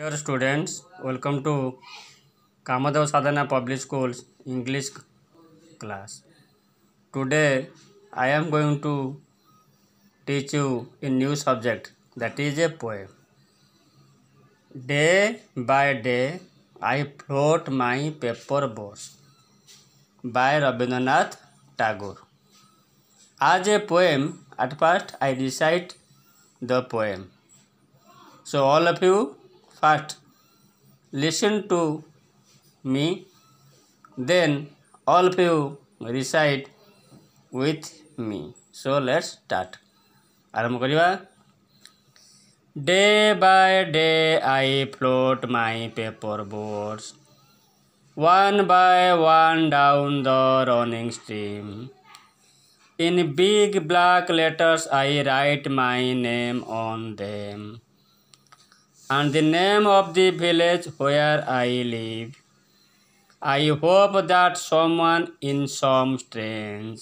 Dear students, welcome to Kamadav Sadhana Public Schools English class. Today I am going to teach you a new subject that is a poem. Day by day I float my paper boss by Rabindranath Tagore. As a poem, at first I recite the poem. So all of you First, listen to me, then all of you recite with me. So let's start. আরম্ভ করিবা Day by day, I float my paper boards one by one down the running stream. In big black letters I write my name on them and the name of the village where I live. I hope that someone in some strange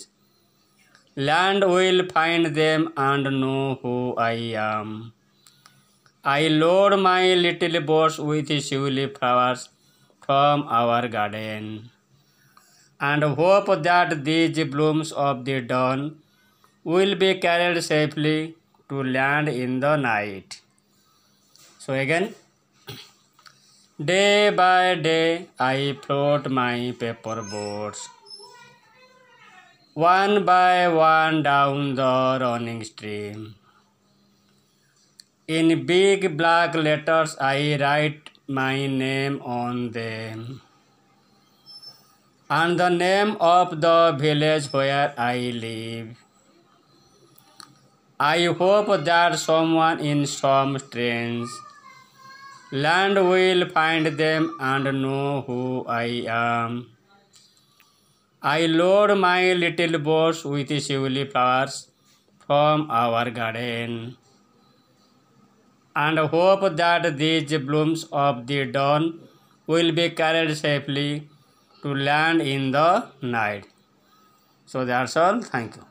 land will find them and know who I am. I load my little boats with flowers from our garden and hope that these blooms of the dawn will be carried safely to land in the night. So again, day by day I float my paper boats. One by one down the running stream. In big black letters I write my name on them and the name of the village where I live. I hope that someone in some strange Land will find them and know who I am. I load my little boats with shiuli flowers from our garden and hope that these blooms of the dawn will be carried safely to land in the night. So that's all. Thank you.